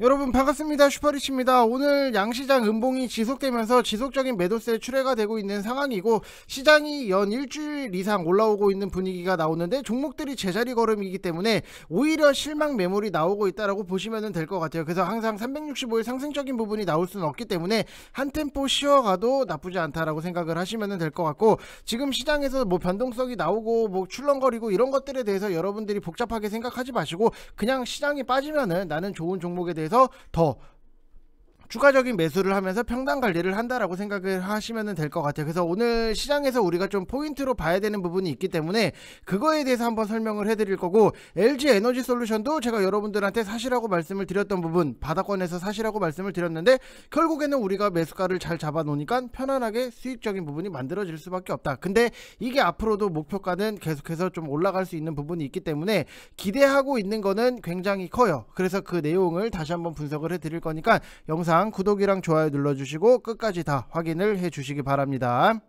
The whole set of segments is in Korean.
여러분 반갑습니다 슈퍼리치입니다 오늘 양시장 음봉이 지속되면서 지속적인 매도세 출회가 되고 있는 상황이고 시장이 연 일주일 이상 올라오고 있는 분위기가 나오는데 종목들이 제자리 걸음이기 때문에 오히려 실망 매물이 나오고 있다라고 보시면 될 것 같아요 그래서 항상 365일 상승적인 부분이 나올 수는 없기 때문에 한 템포 쉬어가도 나쁘지 않다라고 생각을 하시면 될 것 같고 지금 시장에서 뭐 변동성이 나오고 뭐 출렁거리고 이런 것들에 대해서 여러분들이 복잡하게 생각하지 마시고 그냥 시장이 빠지면은 나는 좋은 종목에 대해서 대해서 더 추가적인 매수를 하면서 평당 관리를 한다라고 생각을 하시면 될 것 같아요. 그래서 오늘 시장에서 우리가 좀 포인트로 봐야 되는 부분이 있기 때문에 그거에 대해서 한번 설명을 해드릴 거고 LG 에너지 솔루션도 제가 여러분들한테 사시라고 말씀을 드렸던 부분 바닥권에서 사시라고 말씀을 드렸는데 결국에는 우리가 매수가를 잘 잡아놓으니까 편안하게 수익적인 부분이 만들어질 수밖에 없다. 근데 이게 앞으로도 목표가는 계속해서 좀 올라갈 수 있는 부분이 있기 때문에 기대하고 있는 거는 굉장히 커요. 그래서 그 내용을 다시 한번 분석을 해드릴 거니까 영상 항상 구독이랑 좋아요 눌러주시고 끝까지 다 확인을 해주시기 바랍니다.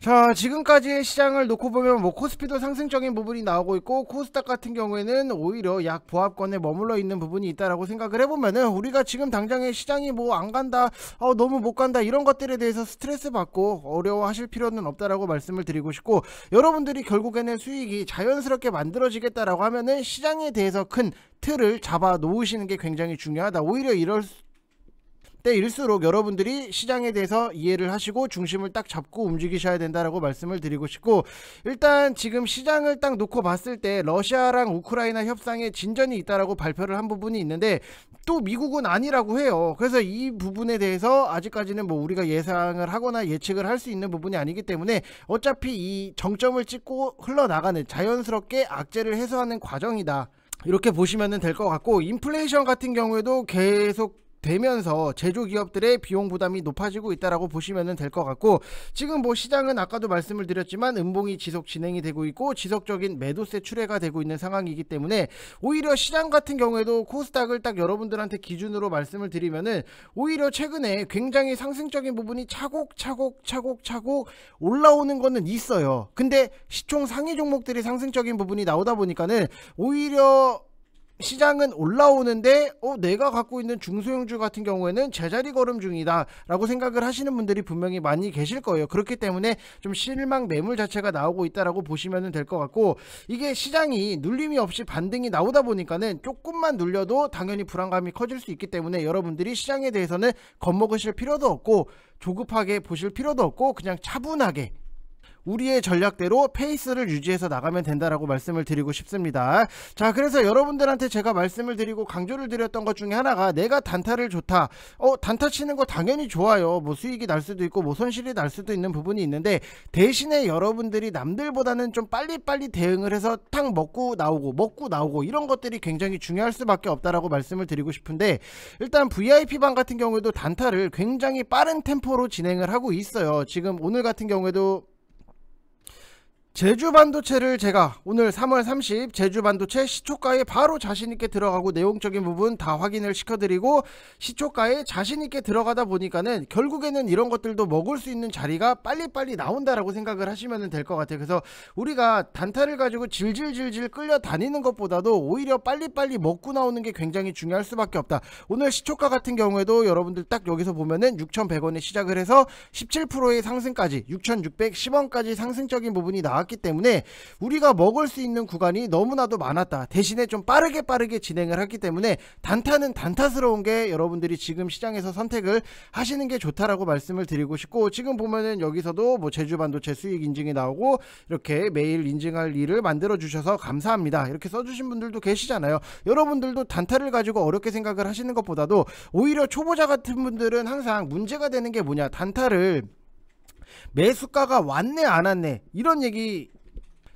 자 지금까지의 시장을 놓고 보면 뭐 코스피도 상승적인 부분이 나오고 있고 코스닥 같은 경우에는 오히려 약 보합권에 머물러 있는 부분이 있다라고 생각을 해보면은 우리가 지금 당장의 시장이 뭐 안 간다 어, 너무 못 간다 이런 것들에 대해서 스트레스 받고 어려워하실 필요는 없다라고 말씀을 드리고 싶고 여러분들이 결국에는 수익이 자연스럽게 만들어지겠다라고 하면은 시장에 대해서 큰 틀을 잡아 놓으시는 게 굉장히 중요하다 오히려 이럴 수 때일수록 여러분들이 시장에 대해서 이해를 하시고 중심을 딱 잡고 움직이셔야 된다라고 말씀을 드리고 싶고 일단 지금 시장을 딱 놓고 봤을 때 러시아랑 우크라이나 협상에 진전이 있다라고 발표를 한 부분이 있는데 또 미국은 아니라고 해요. 그래서 이 부분에 대해서 아직까지는 뭐 우리가 예상을 하거나 예측을 할 수 있는 부분이 아니기 때문에 어차피 이 정점을 찍고 흘러나가는 자연스럽게 악재를 해소하는 과정이다. 이렇게 보시면 될 것 같고 인플레이션 같은 경우에도 계속 되면서 제조기업들의 비용 부담이 높아지고 있다라고 보시면 될 것 같고 지금 뭐 시장은 아까도 말씀을 드렸지만 음봉이 지속 진행이 되고 있고 지속적인 매도세 출회가 되고 있는 상황이기 때문에 오히려 시장 같은 경우에도 코스닥을 딱 여러분들한테 기준으로 말씀을 드리면은 오히려 최근에 굉장히 상승적인 부분이 차곡차곡 차곡차곡 올라오는 거는 있어요. 근데 시총 상위 종목들이 상승적인 부분이 나오다 보니까는 오히려 시장은 올라오는데 어 내가 갖고 있는 중소형주 같은 경우에는 제자리 걸음 중이다라고 생각을 하시는 분들이 분명히 많이 계실 거예요. 그렇기 때문에 좀 실망 매물 자체가 나오고 있다라고 보시면 될 것 같고 이게 시장이 눌림이 없이 반등이 나오다 보니까는 조금만 눌려도 당연히 불안감이 커질 수 있기 때문에 여러분들이 시장에 대해서는 겁먹으실 필요도 없고 조급하게 보실 필요도 없고 그냥 차분하게 우리의 전략대로 페이스를 유지해서 나가면 된다라고 말씀을 드리고 싶습니다. 자, 그래서 여러분들한테 제가 말씀을 드리고 강조를 드렸던 것 중에 하나가 내가 단타를 좋다. 어, 단타 치는 거 당연히 좋아요. 뭐 수익이 날 수도 있고 뭐 손실이 날 수도 있는 부분이 있는데 대신에 여러분들이 남들보다는 좀 빨리빨리 대응을 해서 탕 먹고 나오고 먹고 나오고 이런 것들이 굉장히 중요할 수밖에 없다라고 말씀을 드리고 싶은데 일단 VIP방 같은 경우에도 단타를 굉장히 빠른 템포로 진행을 하고 있어요. 지금 오늘 같은 경우에도 제주 반도체를 제가 오늘 3월 30 제주 반도체 시초가에 바로 자신있게 들어가고 내용적인 부분 다 확인을 시켜드리고 시초가에 자신있게 들어가다 보니까는 결국에는 이런 것들도 먹을 수 있는 자리가 빨리빨리 나온다라고 생각을 하시면 될 것 같아요. 그래서 우리가 단타를 가지고 질질질질 끌려 다니는 것보다도 오히려 빨리빨리 먹고 나오는 게 굉장히 중요할 수밖에 없다. 오늘 시초가 같은 경우에도 여러분들 딱 여기서 보면은 6,100원에 시작을 해서 17%의 상승까지 6,610원까지 상승적인 부분이 나왔기 왔기 때문에 우리가 먹을 수 있는 구간이 너무나도 많았다. 대신에 좀 빠르게 빠르게 진행을 했기 때문에 단타는 단타스러운 게 여러분들이 지금 시장에서 선택을 하시는 게 좋다라고 말씀을 드리고 싶고 지금 보면은 여기서도 뭐 제주반도체 수익 인증이 나오고 이렇게 매일 인증할 일을 만들어 주셔서 감사합니다. 이렇게 써주신 분들도 계시잖아요. 여러분들도 단타를 가지고 어렵게 생각을 하시는 것보다도 오히려 초보자 같은 분들은 항상 문제가 되는 게 뭐냐 단타를 매수가가 왔네 안 왔네 이런 얘기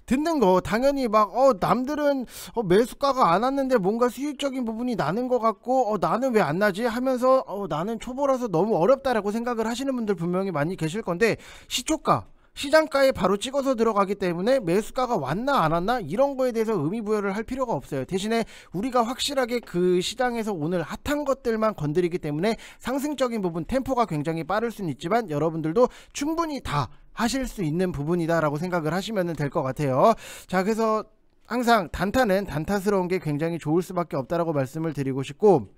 듣는 거 당연히 막 어 남들은 어, 매수가가 안 왔는데 뭔가 수익적인 부분이 나는 것 같고 어 나는 왜 안 나지 하면서 어 나는 초보라서 너무 어렵다라고 생각을 하시는 분들 분명히 많이 계실 건데 시초가 시장가에 바로 찍어서 들어가기 때문에 매수가가 왔나 안 왔나 이런 거에 대해서 의미 부여를 할 필요가 없어요. 대신에 우리가 확실하게 그 시장에서 오늘 핫한 것들만 건드리기 때문에 상승적인 부분 템포가 굉장히 빠를 수는 있지만 여러분들도 충분히 다 하실 수 있는 부분이다라고 생각을 하시면 될 것 같아요. 자, 그래서 항상 단타는 단타스러운 게 굉장히 좋을 수밖에 없다라고 말씀을 드리고 싶고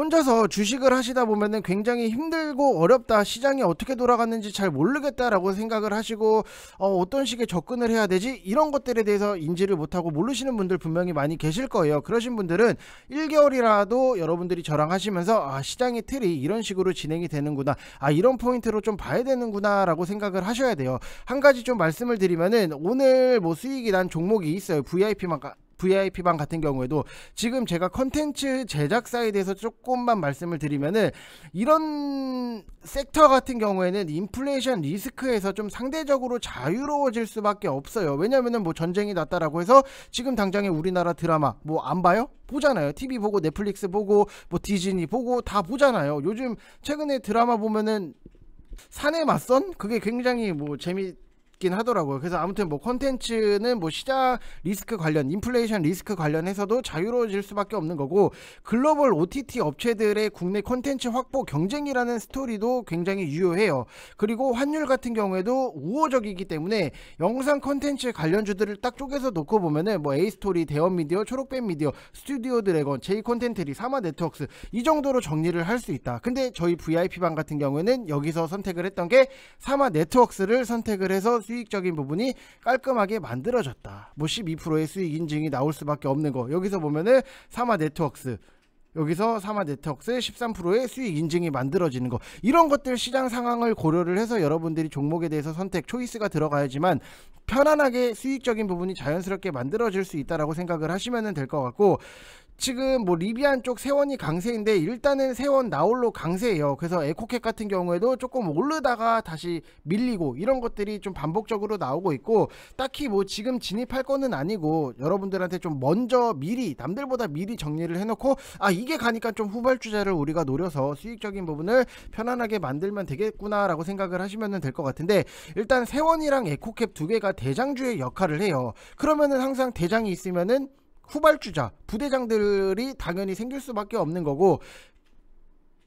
혼자서 주식을 하시다 보면은 굉장히 힘들고 어렵다 시장이 어떻게 돌아갔는지 잘 모르겠다라고 생각을 하시고 어, 떤 식의 접근을 해야 되지 이런 것들에 대해서 인지를 못하고 모르시는 분들 분명히 많이 계실 거예요 그러신 분들은 1개월이라도 여러분들이 저랑 하시면서 아 시장의 틀이 이런 식으로 진행이 되는구나 아 이런 포인트로 좀 봐야 되는구나 라고 생각을 하셔야 돼요 한 가지 좀 말씀을 드리면은 오늘 뭐 수익이 난 종목이 있어요 VIP만 VIP방 같은 경우에도 지금 제가 컨텐츠 제작사에 대해서 조금만 말씀을 드리면은 이런 섹터 같은 경우에는 인플레이션 리스크에서 좀 상대적으로 자유로워질 수밖에 없어요. 왜냐면은 뭐 전쟁이 났다라고 해서 지금 당장에 우리나라 드라마 뭐 안 봐요? 보잖아요. TV 보고 넷플릭스 보고 뭐 디즈니 보고 다 보잖아요. 요즘 최근에 드라마 보면은 산에 맞선 그게 굉장히 뭐 재미 있긴 하더라고요. 그래서 아무튼 뭐 컨텐츠는 뭐 시장 리스크 관련, 인플레이션 리스크 관련해서도 자유로워질 수밖에 없는 거고 글로벌 OTT 업체들의 국내 컨텐츠 확보 경쟁이라는 스토리도 굉장히 유효해요. 그리고 환율 같은 경우에도 우호적이기 때문에 영상 컨텐츠 관련주들을 딱 쪼개서 놓고 보면은 뭐 에이스토리, 대원미디어, 초록뱀미디어, 스튜디오 드래건, 제이콘텐트리, 사마네트웍스 이 정도로 정리를 할 수 있다. 근데 저희 VIP방 같은 경우에는 여기서 선택을 했던 게 사마네트웍스를 선택을 해서 수익적인 부분이 깔끔하게 만들어졌다. 뭐 12%의 수익 인증이 나올 수밖에 없는 거. 여기서 보면은 사마 네트웍스 여기서 사마 네트웍스의 13%의 수익 인증이 만들어지는 거 이런 것들 시장 상황을 고려를 해서 여러분들이 종목에 대해서 선택 초이스가 들어가야지만 편안하게 수익적인 부분이 자연스럽게 만들어질 수 있다라고 생각을 하시면 될 것 같고 지금 뭐 리비안 쪽 세원이 강세인데 일단은 세원 나홀로 강세예요. 그래서 에코캡 같은 경우에도 조금 오르다가 다시 밀리고 이런 것들이 좀 반복적으로 나오고 있고 딱히 뭐 지금 진입할 거는 아니고 여러분들한테 좀 먼저 미리 남들보다 미리 정리를 해놓고 아 이게 가니까 좀 후발주자를 우리가 노려서 수익적인 부분을 편안하게 만들면 되겠구나라고 생각을 하시면 될 것 같은데 일단 세원이랑 에코캡 두 개가 대장주의 역할을 해요. 그러면은 항상 대장이 있으면은 후발주자, 부대장들이 당연히 생길 수밖에 없는 거고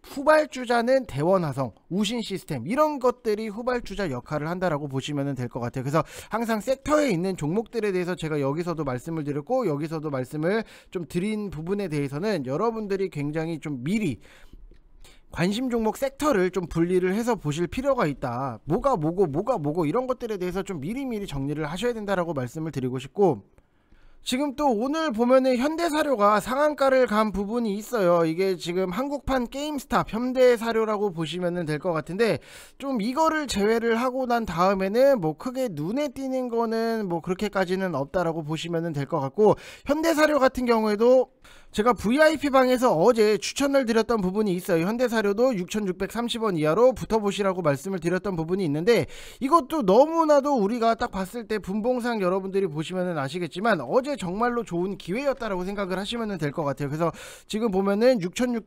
후발주자는 대원화성, 우신 시스템 이런 것들이 후발주자 역할을 한다라고 보시면 될 것 같아요. 그래서 항상 섹터에 있는 종목들에 대해서 제가 여기서도 말씀을 드렸고 여기서도 말씀을 좀 드린 부분에 대해서는 여러분들이 굉장히 좀 미리 관심 종목 섹터를 좀 분리를 해서 보실 필요가 있다. 뭐가 뭐고 뭐가 뭐고 이런 것들에 대해서 좀 미리미리 정리를 하셔야 된다라고 말씀을 드리고 싶고 지금 또 오늘 보면은 현대사료가 상한가를 간 부분이 있어요. 이게 지금 한국판 게임스탑 현대사료라고 보시면 될 것 같은데 좀 이거를 제외를 하고 난 다음에는 뭐 크게 눈에 띄는 거는 뭐 그렇게까지는 없다라고 보시면 될 것 같고 현대사료 같은 경우에도 제가 VIP 방에서 어제 추천을 드렸던 부분이 있어요. 현대사료도 6,630원 이하로 붙어보시라고 말씀을 드렸던 부분이 있는데 이것도 너무나도 우리가 딱 봤을 때 분봉상 여러분들이 보시면 아시겠지만 어제 정말로 좋은 기회였다라고 생각을 하시면 될 것 같아요. 그래서 지금 보면은 6,600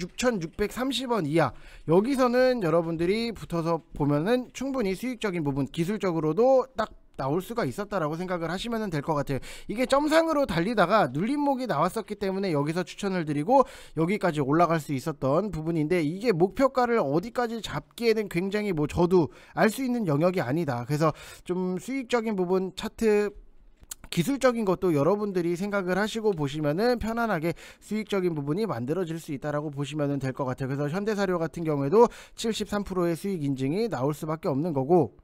6,630원 이하 여기서는 여러분들이 붙어서 보면은 충분히 수익적인 부분 기술적으로도 딱 나올 수가 있었다라고 생각을 하시면 될 것 같아요. 이게 점상으로 달리다가 눌림목이 나왔었기 때문에 여기서 추천을 드리고 여기까지 올라갈 수 있었던 부분인데 이게 목표가를 어디까지 잡기에는 굉장히 뭐 저도 알 수 있는 영역이 아니다. 그래서 좀 수익적인 부분 차트 기술적인 것도 여러분들이 생각을 하시고 보시면은 편안하게 수익적인 부분이 만들어질 수 있다라고 보시면될 것 같아요. 그래서 현대사료 같은 경우에도 73%의 수익 인증이 나올 수밖에 없는 거고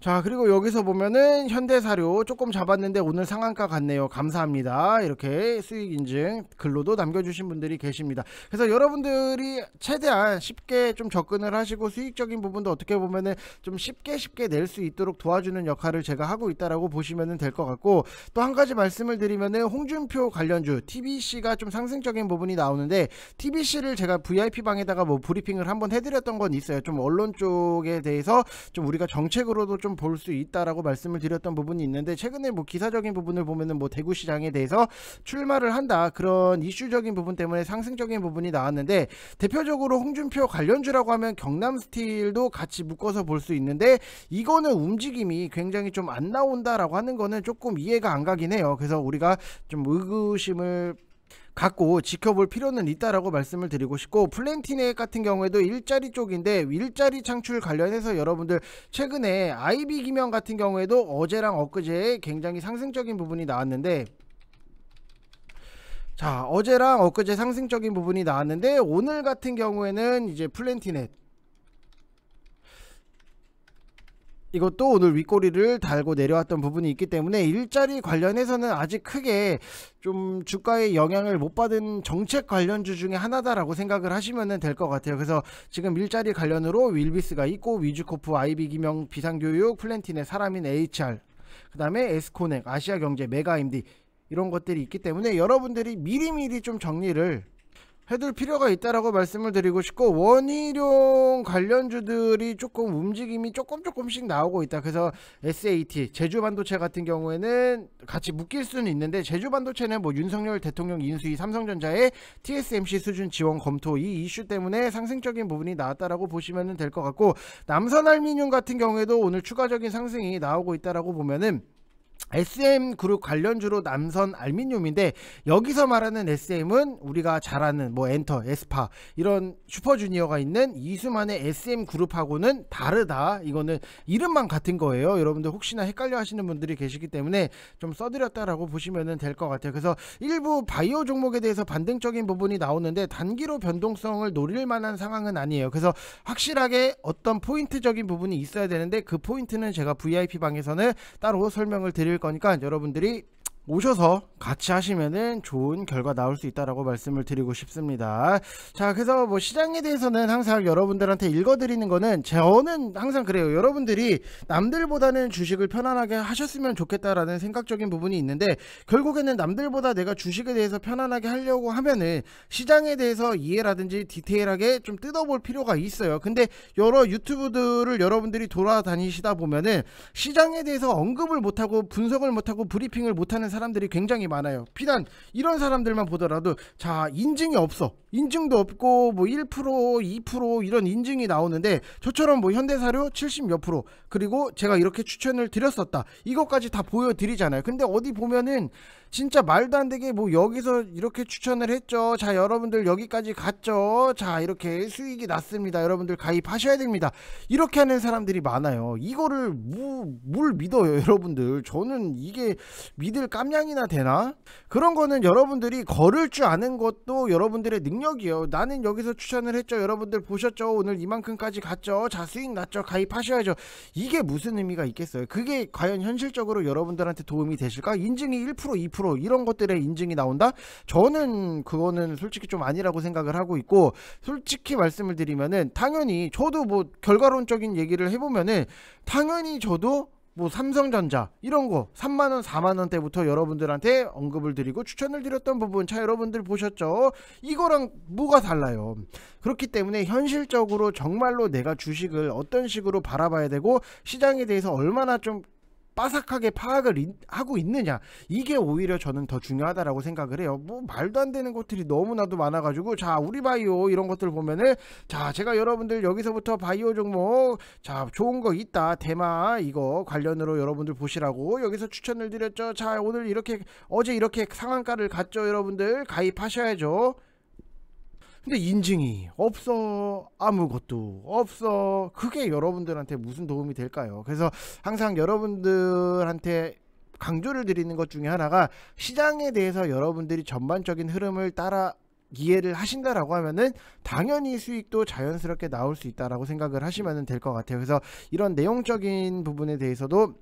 자 그리고 여기서 보면은 현대사료 조금 잡았는데 오늘 상한가 같네요 감사합니다 이렇게 수익인증 글로도 남겨주신 분들이 계십니다 그래서 여러분들이 최대한 쉽게 좀 접근을 하시고 수익적인 부분도 어떻게 보면은 좀 쉽게 쉽게 낼 수 있도록 도와주는 역할을 제가 하고 있다라고 보시면 될 것 같고 또 한 가지 말씀을 드리면은 홍준표 관련주 TBC가 좀 상승적인 부분이 나오는데 TBC를 제가 VIP방에다가 뭐 브리핑을 한번 해드렸던 건 있어요 좀 언론 쪽에 대해서 좀 우리가 정책으로도 좀 좀볼수 있다라고 말씀을 드렸던 부분이 있는데 최근에 뭐 기사적인 부분을 보면은 뭐 대구 시장에 대해서 출마를 한다 그런 이슈적인 부분 때문에 상승적인 부분이 나왔는데 대표적으로 홍준표 관련주라고 하면 경남 스틸도 같이 묶어서 볼 수 있는데 이거는 움직임이 굉장히 좀 안 나온다라고 하는 거는 조금 이해가 안 가긴 해요. 그래서 우리가 좀 의구심을 갖고 지켜볼 필요는 있다라고 말씀을 드리고 싶고 플랜티넷 같은 경우에도 일자리 쪽인데 일자리 창출 관련해서 여러분들 최근에 아이비 기명 같은 경우에도 어제랑 엊그제 굉장히 상승적인 부분이 나왔는데 자 어제랑 엊그제 상승적인 부분이 나왔는데 오늘 같은 경우에는 이제 플랜티넷 이것도 오늘 윗꼬리를 달고 내려왔던 부분이 있기 때문에 일자리 관련해서는 아직 크게 좀 주가에 영향을 못 받은 정책 관련주 중에 하나다라고 생각을 하시면 될 것 같아요. 그래서 지금 일자리 관련으로 윌비스가 있고 위즈코프, 아이비 기명, 비상교육, 플랜틴의 사람인 HR, 그 다음에 에스코넥, 아시아경제, 메가임디 이런 것들이 있기 때문에 여러분들이 미리미리 좀 정리를 해둘 필요가 있다라고 말씀을 드리고 싶고 원희룡 관련주들이 조금 움직임이 조금 조금씩 나오고 있다. 그래서 SAT 제주 반도체 같은 경우에는 같이 묶일 수는 있는데 제주 반도체는 뭐 윤석열 대통령 인수위 삼성전자의 TSMC 수준 지원 검토 이 이슈 때문에 상승적인 부분이 나왔다라고 보시면 될 것 같고 남선알미늄 같은 경우에도 오늘 추가적인 상승이 나오고 있다라고 보면은 SM 그룹 관련주로 남선 알미늄인데 여기서 말하는 SM은 우리가 잘 아는 뭐 엔터, 에스파 이런 슈퍼주니어가 있는 이수만의 SM 그룹하고는 다르다. 이거는 이름만 같은 거예요. 여러분들 혹시나 헷갈려 하시는 분들이 계시기 때문에 좀 써드렸다라고 보시면 될 것 같아요. 그래서 일부 바이오 종목에 대해서 반등적인 부분이 나오는데 단기로 변동성을 노릴 만한 상황은 아니에요. 그래서 확실하게 어떤 포인트적인 부분이 있어야 되는데 그 포인트는 제가 VIP 방에서는 따로 설명을 드릴 거니까 여러분들이 오셔서 같이 하시면은 좋은 결과 나올 수 있다라고 말씀을 드리고 싶습니다. 자, 그래서 뭐 시장에 대해서는 항상 여러분들한테 읽어드리는 거는 저는 항상 그래요. 여러분들이 남들보다는 주식을 편안하게 하셨으면 좋겠다라는 생각적인 부분이 있는데 결국에는 남들보다 내가 주식에 대해서 편안하게 하려고 하면은 시장에 대해서 이해라든지 디테일하게 좀 뜯어볼 필요가 있어요. 근데 여러 유튜브들을 여러분들이 돌아다니시다 보면은 시장에 대해서 언급을 못하고 분석을 못하고 브리핑을 못하는 사람 사람들이 굉장히 많아요. 비단 이런 사람들만 보더라도 자 인증이 없어 인증도 없고 뭐 1% 2% 이런 인증이 나오는데 저처럼 뭐 현대사료 70 몇 프로 그리고 제가 이렇게 추천을 드렸었다 이것까지 다 보여드리잖아요. 근데 어디 보면은 진짜 말도 안 되게 뭐 여기서 이렇게 추천을 했죠. 자, 여러분들 여기까지 갔죠. 자, 이렇게 수익이 났습니다. 여러분들 가입하셔야 됩니다. 이렇게 하는 사람들이 많아요. 이거를 뭐, 뭘 믿어요, 여러분들. 저는 이게 믿을 깜냥이나 되나? 그런 거는 여러분들이 걸을 줄 아는 것도 여러분들의 능력이에요. 나는 여기서 추천을 했죠. 여러분들 보셨죠. 오늘 이만큼까지 갔죠. 자, 수익 났죠. 가입하셔야죠. 이게 무슨 의미가 있겠어요? 그게 과연 현실적으로 여러분들한테 도움이 되실까? 인증이 1% 2% 1 이런 것들의 인증이 나온다? 저는 그거는 솔직히 좀 아니라고 생각을 하고 있고 솔직히 말씀을 드리면은 당연히 저도 뭐 결과론적인 얘기를 해보면은 당연히 저도 뭐 삼성전자 이런 거 3만 원, 4만 원대부터 여러분들한테 언급을 드리고 추천을 드렸던 부분 차 여러분들 보셨죠? 이거랑 뭐가 달라요? 그렇기 때문에 현실적으로 정말로 내가 주식을 어떤 식으로 바라봐야 되고 시장에 대해서 얼마나 좀 빠삭하게 파악을 하고 있느냐 이게 오히려 저는 더 중요하다라고 생각을 해요 뭐 말도 안 되는 것들이 너무나도 많아가지고 자 우리 바이오 이런 것들 보면은 자 제가 여러분들 여기서부터 바이오 종목 자 좋은 거 있다 대마 이거 관련으로 여러분들 보시라고 여기서 추천을 드렸죠 자 오늘 이렇게 어제 이렇게 상한가를 갔죠 여러분들 가입하셔야죠 근데 인증이 없어 아무것도 없어 그게 여러분들한테 무슨 도움이 될까요? 그래서 항상 여러분들한테 강조를 드리는 것 중에 하나가 시장에 대해서 여러분들이 전반적인 흐름을 따라 이해를 하신다라고 하면은 당연히 수익도 자연스럽게 나올 수 있다라고 생각을 하시면 될 것 같아요. 그래서 이런 내용적인 부분에 대해서도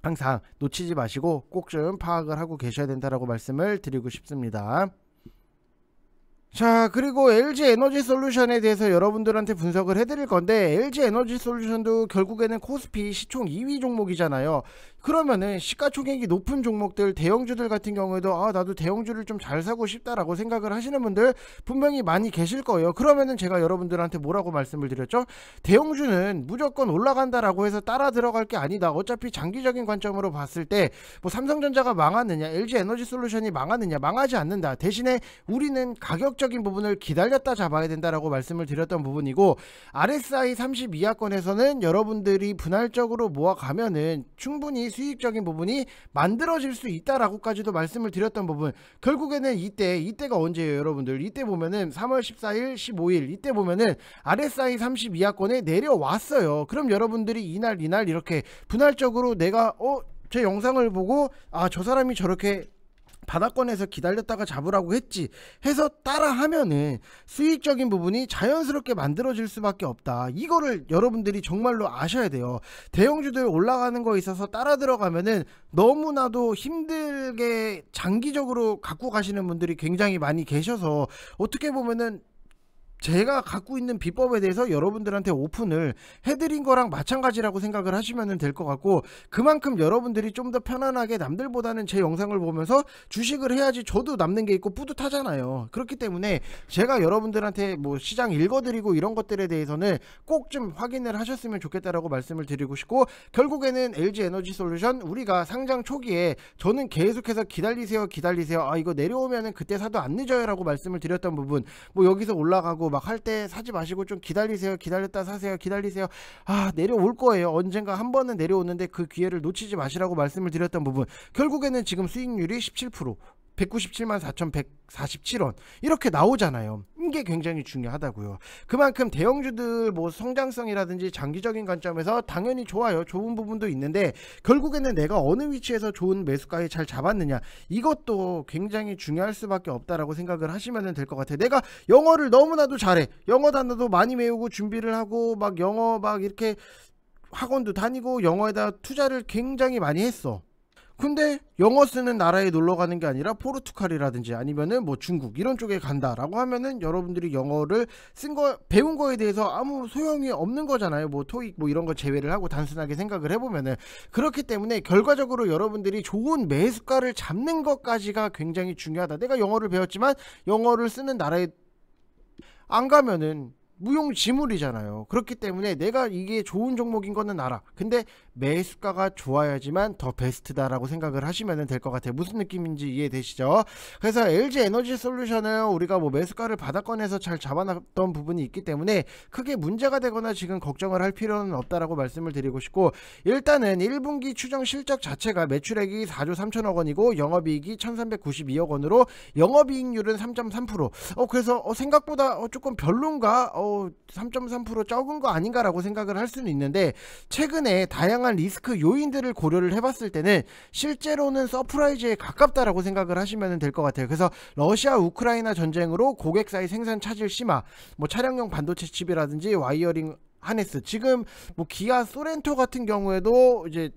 항상 놓치지 마시고 꼭 좀 파악을 하고 계셔야 된다라고 말씀을 드리고 싶습니다. 자 그리고 LG 에너지 솔루션에 대해서 여러분들한테 분석을 해드릴 건데 LG 에너지 솔루션도 결국에는 코스피 시총 2위 종목이잖아요 그러면은 시가총액이 높은 종목들 대형주들 같은 경우에도 아 나도 대형주를 좀 잘 사고 싶다라고 생각을 하시는 분들 분명히 많이 계실 거예요 그러면은 제가 여러분들한테 뭐라고 말씀을 드렸죠 대형주는 무조건 올라간다라고 해서 따라 들어갈 게 아니다 어차피 장기적인 관점으로 봤을 때뭐 삼성전자가 망하느냐 LG 에너지 솔루션이 망하느냐 망하지 않는다 대신에 우리는 가격적 기술적인 부분을 기다렸다 잡아야 된다라고 말씀을 드렸던 부분이고 RSI 3 2 이하권에서는 여러분들이 분할적으로 모아가면은 충분히 수익적인 부분이 만들어질 수 있다라고까지도 말씀을 드렸던 부분 결국에는 이때 이때가 언제예요 여러분들 이때 보면은 3월 14일 15일 이때 보면은 RSI 3 2 이하권에 내려왔어요 그럼 여러분들이 이날 이날 이렇게 분할적으로 내가 어 제 영상을 보고 아 저 사람이 저렇게 바닥권에서 기다렸다가 잡으라고 했지 해서 따라하면은 수익적인 부분이 자연스럽게 만들어질 수밖에 없다. 이거를 여러분들이 정말로 아셔야 돼요. 대형주들 올라가는 거에 있어서 따라 들어가면은 너무나도 힘들게 장기적으로 갖고 가시는 분들이 굉장히 많이 계셔서 어떻게 보면은 제가 갖고 있는 비법에 대해서 여러분들한테 오픈을 해드린 거랑 마찬가지라고 생각을 하시면 될 것 같고 그만큼 여러분들이 좀 더 편안하게 남들보다는 제 영상을 보면서 주식을 해야지 저도 남는 게 있고 뿌듯하잖아요 그렇기 때문에 제가 여러분들한테 뭐 시장 읽어드리고 이런 것들에 대해서는 꼭 좀 확인을 하셨으면 좋겠다라고 말씀을 드리고 싶고 결국에는 LG 에너지 솔루션 우리가 상장 초기에 저는 계속해서 기다리세요 기다리세요 아 이거 내려오면은 그때 사도 안 늦어요 라고 말씀을 드렸던 부분 뭐 여기서 올라가고 올라고막할때 뭐 사지 마시고 좀 기다리세요. 기다렸다 사세요. 기다리세요. 아, 내려올 거예요. 언젠가 한 번은 내려오는데 그 기회를 놓치지 마시라고 말씀을 드렸던 부분. 결국에는 지금 수익률이 17%. 197만 4,147원 이렇게 나오잖아요. 음, 이게 굉장히 중요하다고요. 그만큼 대형주들 뭐 성장성이라든지 장기적인 관점에서 당연히 좋아요. 좋은 부분도 있는데 결국에는 내가 어느 위치에서 좋은 매수가에 잘 잡았느냐 이것도 굉장히 중요할 수밖에 없다라고 생각을 하시면 될 것 같아요. 내가 영어를 너무나도 잘해. 영어 단어도 많이 외우고 준비를 하고 막 영어 막 이렇게 학원도 다니고 영어에다 투자를 굉장히 많이 했어. 근데 영어 쓰는 나라에 놀러 가는 게 아니라 포르투갈이라든지 아니면은 뭐 중국 이런 쪽에 간다라고 하면은 여러분들이 영어를 쓴 거 배운 거에 대해서 아무 소용이 없는 거잖아요. 뭐 토익 뭐 이런 거 제외를 하고 단순하게 생각을 해보면은 그렇기 때문에 결과적으로 여러분들이 좋은 매수가를 잡는 것까지가 굉장히 중요하다. 내가 영어를 배웠지만 영어를 쓰는 나라에 안 가면은 무용지물이잖아요. 그렇기 때문에 내가 이게 좋은 종목인 거는 알아. 근데 매수가가 좋아야지만 더 베스트다라고 생각을 하시면 될 것 같아요. 무슨 느낌인지 이해되시죠? 그래서 LG 에너지 솔루션은 우리가 뭐 매수가를 바닥권에서 잘 잡아놨던 부분이 있기 때문에 크게 문제가 되거나 지금 걱정을 할 필요는 없다라고 말씀을 드리고 싶고 일단은 1분기 추정 실적 자체가 매출액이 4조 3천억 원이고 영업이익이 1,392억 원으로 영업이익률은 3.3%. 어 그래서 어, 생각보다 어, 조금 별론가? 어3.3% 적은 거 아닌가라고 생각을 할 수는 있는데 최근에 다양한 다양한 리스크 요인들을 고려를 해봤을 때는 실제로는 서프라이즈에 가깝다라고 생각을 하시면 될 것 같아요. 그래서 러시아 우크라이나 전쟁으로 고객 사이 생산 차질 심화, 뭐 차량용 반도체 칩이라든지 와이어링 하네스 지금 뭐 기아 소렌토 같은 경우에도 이제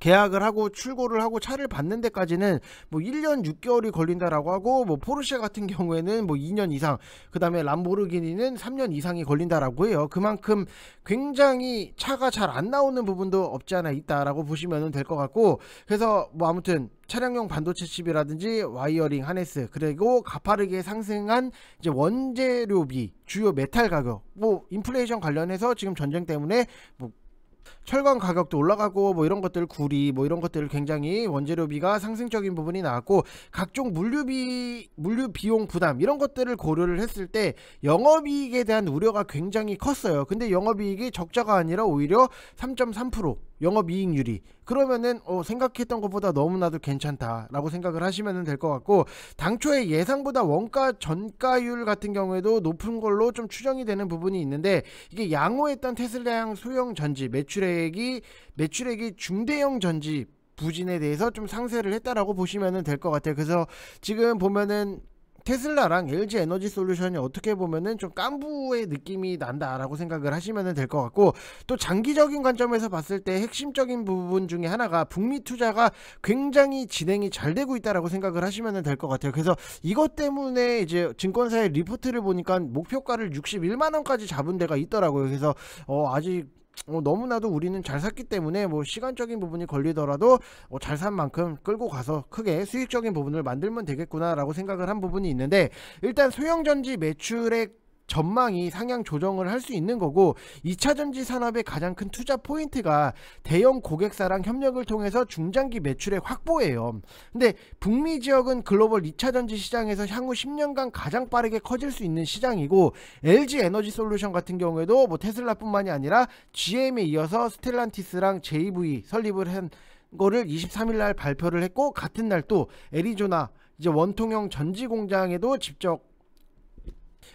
계약을 하고 출고를 하고 차를 받는 데까지는 뭐 1년 6개월이 걸린다라고 하고 뭐 포르쉐 같은 경우에는 뭐 2년 이상 그다음에 람보르기니는 3년 이상이 걸린다라고 해요. 그만큼 굉장히 차가 잘 안 나오는 부분도 없지 않아 있다라고 보시면 될 것 같고 그래서 뭐 아무튼 차량용 반도체 칩이라든지 와이어링 하네스 그리고 가파르게 상승한 이제 원재료비 주요 메탈 가격 뭐 인플레이션 관련해서 지금 전쟁 때문에 뭐 철강 가격도 올라가고 뭐 이런 것들 구리 뭐 이런 것들 굉장히 원재료비가 상승적인 부분이 나왔고 각종 물류비 물류 비용 부담 이런 것들을 고려를 했을 때 영업이익에 대한 우려가 굉장히 컸어요. 근데 영업이익이 적자가 아니라 오히려 3.3% 영업이익률이 그러면은 어, 생각했던 것보다 너무나도 괜찮다라고 생각을 하시면 될 것 같고 당초에 예상보다 원가 전가율 같은 경우에도 높은 걸로 좀 추정이 되는 부분이 있는데 이게 양호했던 테슬라향 소형 전지 매출액이 매출액이 중대형 전지 부진에 대해서 좀 상세를 했다라고 보시면 될 것 같아요. 그래서 지금 보면은 테슬라랑 LG 에너지 솔루션이 어떻게 보면은 좀 깐부의 느낌이 난다라고 생각을 하시면 될 것 같고 또 장기적인 관점에서 봤을 때 핵심적인 부분 중에 하나가 북미 투자가 굉장히 진행이 잘 되고 있다라고 생각을 하시면 될 것 같아요. 그래서 이것 때문에 이제 증권사의 리포트를 보니까 목표가를 61만 원까지 잡은 데가 있더라고요. 그래서 어 아직 어, 너무나도 우리는 잘 샀기 때문에 뭐 시간적인 부분이 걸리더라도 어, 뭐 잘산 만큼 끌고 가서 크게 수익적인 부분을 만들면 되겠구나라고 생각을 한 부분이 있는데 일단 소형전지 매출액 전망이 상향 조정을 할 수 있는 거고 2차 전지 산업의 가장 큰 투자 포인트가 대형 고객사랑 협력을 통해서 중장기 매출의 확보예요. 근데 북미 지역은 글로벌 2차 전지 시장에서 향후 10년간 가장 빠르게 커질 수 있는 시장이고 LG 에너지 솔루션 같은 경우에도 뭐 테슬라뿐만이 아니라 GM에 이어서 스텔란티스랑 JV 설립을 한 거를 23일 날 발표를 했고 같은 날 또 애리조나 이제 원통형 전지 공장에도 직접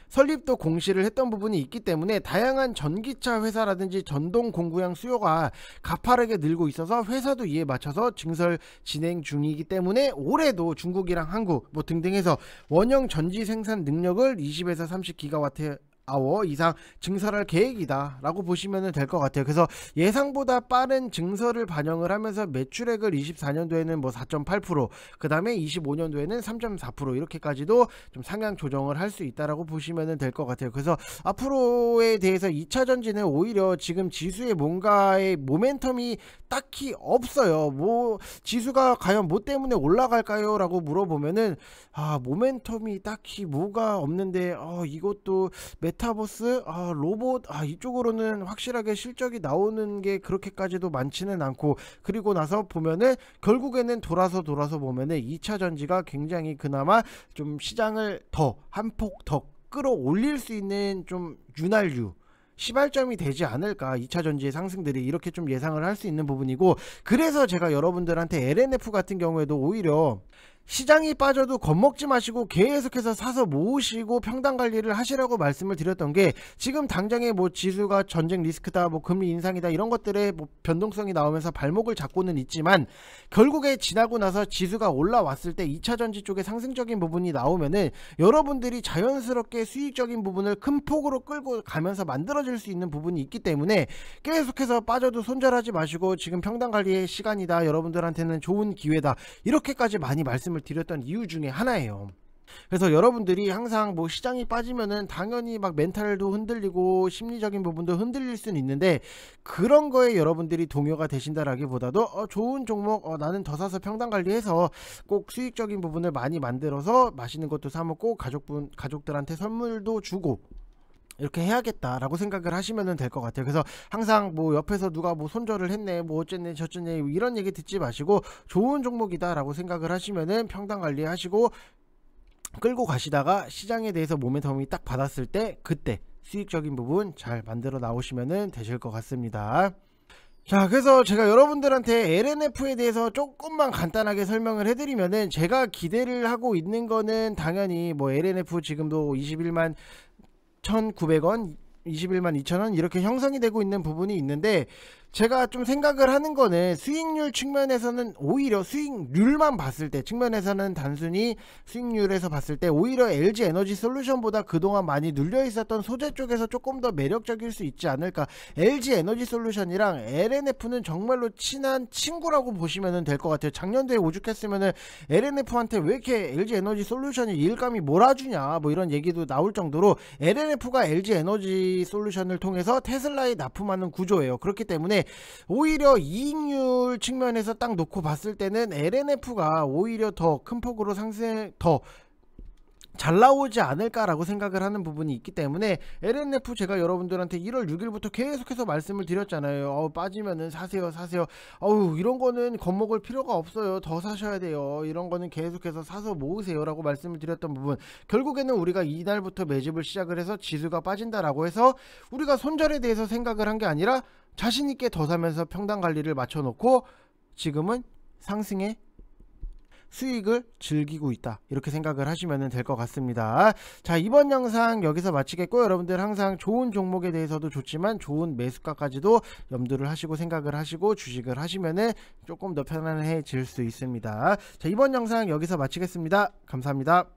설립도 공시를 했던 부분이 있기 때문에 다양한 전기차 회사라든지 전동 공구형 수요가 가파르게 늘고 있어서 회사도 이에 맞춰서 증설 진행 중이기 때문에 올해도 중국이랑 한국 뭐 등등 해서 원형 전지 생산 능력을 20에서 30기가와트 아워 이상 증설할 계획이다라고 보시면 될 것 같아요. 그래서 예상보다 빠른 증설을 반영을 하면서 매출액을 24년도에는 뭐 4.8%, 그 다음에 25년도에는 3.4% 이렇게까지도 좀 상향 조정을 할 수 있다라고 보시면 될 것 같아요. 그래서 앞으로에 대해서 2차 전지는 오히려 지금 지수의 뭔가의 모멘텀이 딱히 없어요. 뭐 지수가 과연 뭐 때문에 올라갈까요?라고 물어보면은 아 모멘텀이 딱히 뭐가 없는데 어 이것도 매 메타버스, 아, 로봇, 아, 이쪽으로는 확실하게 실적이 나오는 게 그렇게까지도 많지는 않고, 그리고 나서 보면은 결국에는 돌아서 돌아서 보면은 2차 전지가 굉장히 그나마 좀 시장을 더, 한 폭 더 끌어올릴 수 있는 좀 윤활유, 시발점이 되지 않을까 2차 전지의 상승들이 이렇게 좀 예상을 할 수 있는 부분이고 그래서 제가 여러분들한테 LNF 같은 경우에도 오히려 시장이 빠져도 겁먹지 마시고 계속해서 사서 모으시고 평당 관리를 하시라고 말씀을 드렸던 게 지금 당장에 뭐 지수가 전쟁 리스크다 뭐 금리 인상이다 이런 것들의뭐 변동성이 나오면서 발목을 잡고는 있지만 결국에 지나고 나서 지수가 올라왔을 때 2차 전지 쪽에 상승적인 부분이 나오면은 여러분들이 자연스럽게 수익적인 부분을 큰 폭으로 끌고 가면서 만들어질 수 있는 부분이 있기 때문에 계속해서 빠져도 손절하지 마시고 지금 평당 관리의 시간이다 여러분들한테는 좋은 기회다 이렇게까지 많이 말씀을 말씀을 드렸던 이유 중에 하나예요. 그래서 여러분들이 항상 뭐 시장이 빠지면은 당연히 막 멘탈도 흔들리고 심리적인 부분도 흔들릴 수는 있는데 그런 거에 여러분들이 동요가 되신다라기보다도 어 좋은 종목 어 나는 더 사서 평당 관리해서 꼭 수익적인 부분을 많이 만들어서 맛있는 것도 사 먹고 가족분 가족들한테 선물도 주고 이렇게 해야겠다라고 생각을 하시면 될 것 같아요. 그래서 항상 뭐 옆에서 누가 뭐 손절을 했네, 뭐 어쨌네, 저쨌네 뭐 이런 얘기 듣지 마시고 좋은 종목이다라고 생각을 하시면은 평당 관리하시고 끌고 가시다가 시장에 대해서 모멘텀이 딱 받았을 때 그때 수익적인 부분 잘 만들어 나오시면 되실 것 같습니다. 자 그래서 제가 여러분들한테 LNF에 대해서 조금만 간단하게 설명을 해드리면은 제가 기대를 하고 있는 거는 당연히 뭐 LNF 지금도 21만 1,900원, 21만 2천 원 이렇게 형성이 되고 있는 부분이 있는데 제가 좀 생각을 하는 거는 수익률 측면에서는 오히려 수익률만 봤을 때 측면에서는 단순히 수익률에서 봤을 때 오히려 LG 에너지 솔루션보다 그동안 많이 눌려 있었던 소재 쪽에서 조금 더 매력적일 수 있지 않을까. LG 에너지 솔루션이랑 LNF는 정말로 친한 친구라고 보시면 될 것 같아요. 작년도에 오죽했으면 LNF한테 왜 이렇게 LG 에너지 솔루션이 일감이 몰아주냐 뭐 이런 얘기도 나올 정도로 LNF가 LG 에너지 솔루션을 통해서 테슬라에 납품하는 구조예요. 그렇기 때문에 오히려 이익률 측면에서 딱 놓고 봤을 때는 LNF가 오히려 더 큰 폭으로 상승 더잘 나오지 않을까라고 생각을 하는 부분이 있기 때문에 LNF 제가 여러분들한테 1월 6일부터 계속해서 말씀을 드렸잖아요. 어, 빠지면은 사세요, 사세요. 어우 이런 거는 겁먹을 필요가 없어요. 더 사셔야 돼요. 이런 거는 계속해서 사서 모으세요라고 말씀을 드렸던 부분. 결국에는 우리가 이날부터 매집을 시작을 해서 지수가 빠진다라고 해서 우리가 손절에 대해서 생각을 한 게 아니라 자신 있게 더 사면서 평당 관리를 맞춰놓고 지금은 상승에 수익을 즐기고 있다 이렇게 생각을 하시면 될 것 같습니다 자 이번 영상 여기서 마치겠고 여러분들 항상 좋은 종목에 대해서도 좋지만 좋은 매수가까지도 염두를 하시고 생각을 하시고 주식을 하시면 조금 더 편안해질 수 있습니다 자 이번 영상 여기서 마치겠습니다 감사합니다